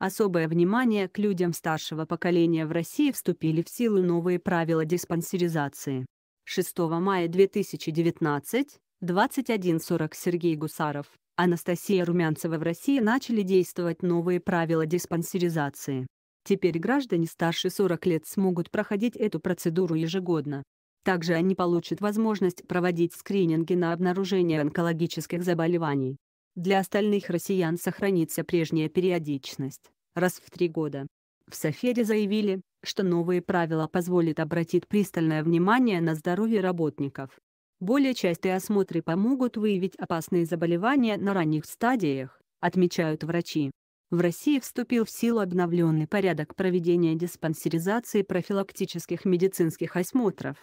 Особое внимание к людям старшего поколения в России вступили в силу новые правила диспансеризации. 6 мая 2019, 21.40 Сергей Гусаров, Анастасия Румянцева в России начали действовать новые правила диспансеризации. Теперь граждане старше 40 лет смогут проходить эту процедуру ежегодно. Также они получат возможность проводить скрининги на обнаружение онкологических заболеваний. Для остальных россиян сохранится прежняя периодичность – раз в три года. В Софере заявили, что новые правила позволят обратить пристальное внимание на здоровье работников. Более частые осмотры помогут выявить опасные заболевания на ранних стадиях, отмечают врачи. В России вступил в силу обновленный порядок проведения диспансеризации профилактических медицинских осмотров.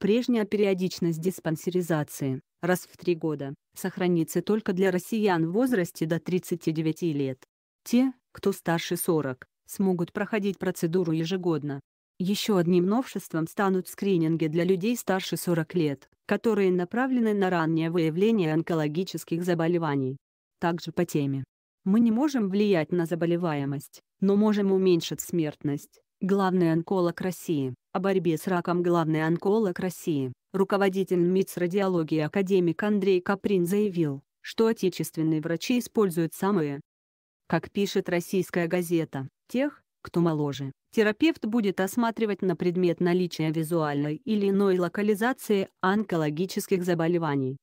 Прежняя периодичность диспансеризации, раз в три года, сохранится только для россиян в возрасте до 39 лет. Те, кто старше 40, смогут проходить процедуру ежегодно. Еще одним новшеством станут скрининги для людей старше 40 лет, которые направлены на раннее выявление онкологических заболеваний. Также по теме. Мы не можем влиять на заболеваемость, но можем уменьшить смертность, главный онколог России о борьбе с раком главный онколог России, руководитель МИЦ радиологии академик Андрей Каприн заявил, что отечественные врачи используют самые, как пишет российская газета, тех, кто моложе. Терапевт будет осматривать на предмет наличия визуальной или иной локализации онкологических заболеваний.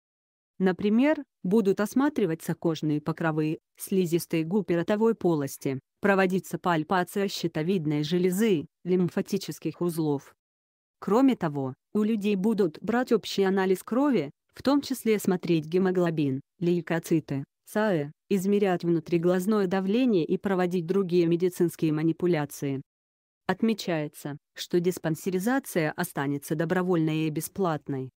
Например, будут осматриваться кожные покровы, слизистые губ и ротовой полости, Проводится пальпация щитовидной железы, лимфатических узлов. Кроме того, у людей будут брать общий анализ крови, в том числе смотреть гемоглобин, лейкоциты, САЭ, измерять внутриглазное давление и проводить другие медицинские манипуляции. Отмечается, что диспансеризация останется добровольной и бесплатной.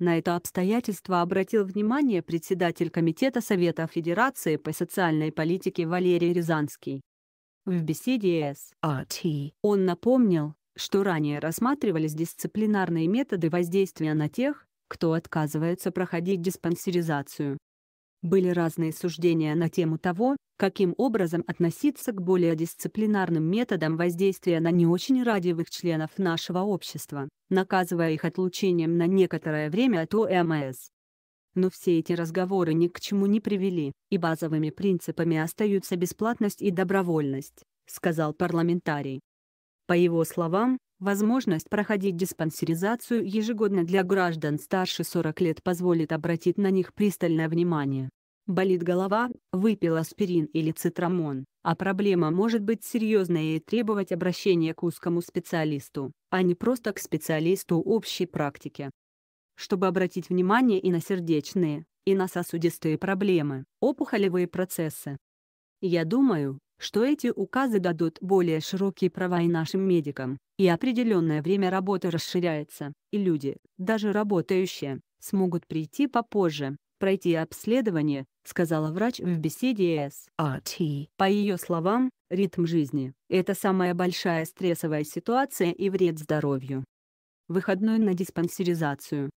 На это обстоятельство обратил внимание председатель Комитета Совета Федерации по социальной политике Валерий Рязанский. В беседе с АТ он напомнил, что ранее рассматривались дисциплинарные методы воздействия на тех, кто отказывается проходить диспансеризацию. Были разные суждения на тему того, каким образом относиться к более дисциплинарным методам воздействия на не очень радивых членов нашего общества, наказывая их отлучением на некоторое время от ОМС. Но все эти разговоры ни к чему не привели, и базовыми принципами остаются бесплатность и добровольность, сказал парламентарий. По его словам, возможность проходить диспансеризацию ежегодно для граждан старше 40 лет позволит обратить на них пристальное внимание болит голова, выпил аспирин или цитрамон, а проблема может быть серьезная и требовать обращения к узкому специалисту, а не просто к специалисту общей практики. Чтобы обратить внимание и на сердечные, и на сосудистые проблемы, опухолевые процессы. Я думаю, что эти указы дадут более широкие права и нашим медикам, и определенное время работы расширяется, и люди, даже работающие, смогут прийти попозже, пройти обследование, сказала врач в беседе с RT. А По ее словам, ритм жизни – это самая большая стрессовая ситуация и вред здоровью. Выходной на диспансеризацию.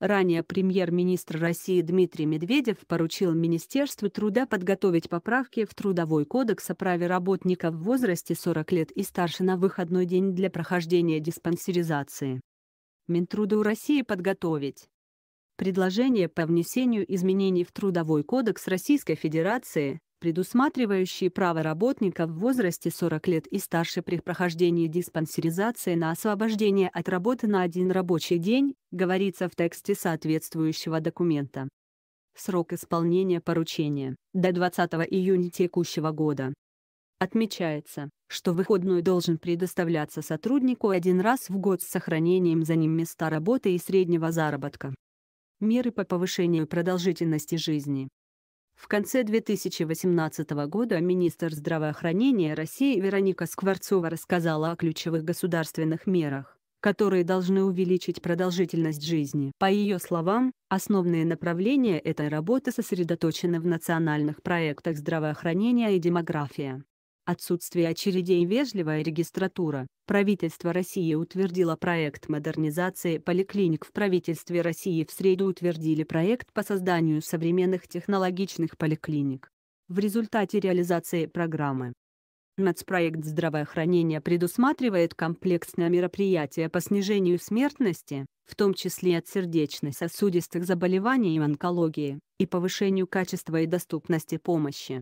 Ранее премьер-министр России Дмитрий Медведев поручил Министерству труда подготовить поправки в Трудовой кодекс о праве работников в возрасте 40 лет и старше на выходной день для прохождения диспансеризации. Минтруду России подготовить Предложение по внесению изменений в Трудовой кодекс Российской Федерации, предусматривающие право работников в возрасте 40 лет и старше при прохождении диспансеризации на освобождение от работы на один рабочий день, говорится в тексте соответствующего документа. Срок исполнения поручения – до 20 июня текущего года. Отмечается, что выходной должен предоставляться сотруднику один раз в год с сохранением за ним места работы и среднего заработка меры по повышению продолжительности жизни. В конце 2018 года министр здравоохранения России Вероника Скворцова рассказала о ключевых государственных мерах, которые должны увеличить продолжительность жизни. По ее словам, основные направления этой работы сосредоточены в национальных проектах здравоохранения и демография. Отсутствие очередей вежливая регистратура. Правительство России утвердило проект модернизации поликлиник в правительстве России в среду утвердили проект по созданию современных технологичных поликлиник. В результате реализации программы Нацпроект здравоохранения предусматривает комплексное мероприятие по снижению смертности, в том числе от сердечно-сосудистых заболеваний и онкологии, и повышению качества и доступности помощи.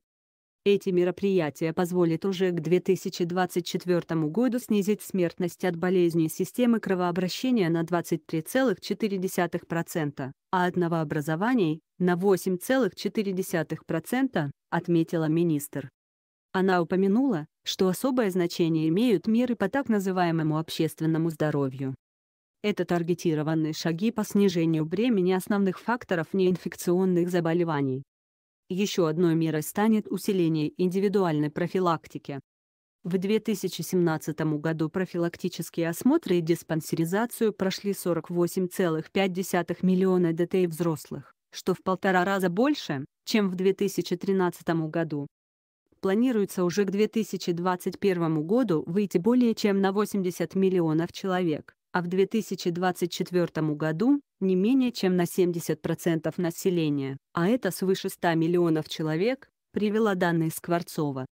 Эти мероприятия позволят уже к 2024 году снизить смертность от болезней системы кровообращения на 23,4%, а от новообразований – на 8,4%, отметила министр. Она упомянула, что особое значение имеют меры по так называемому общественному здоровью. Это таргетированные шаги по снижению бремени основных факторов неинфекционных заболеваний, еще одной мерой станет усиление индивидуальной профилактики. В 2017 году профилактические осмотры и диспансеризацию прошли 48,5 миллиона детей взрослых, что в полтора раза больше, чем в 2013 году. Планируется уже к 2021 году выйти более чем на 80 миллионов человек, а в 2024 году не менее чем на 70% населения, а это свыше 100 миллионов человек, привела данные Скворцова.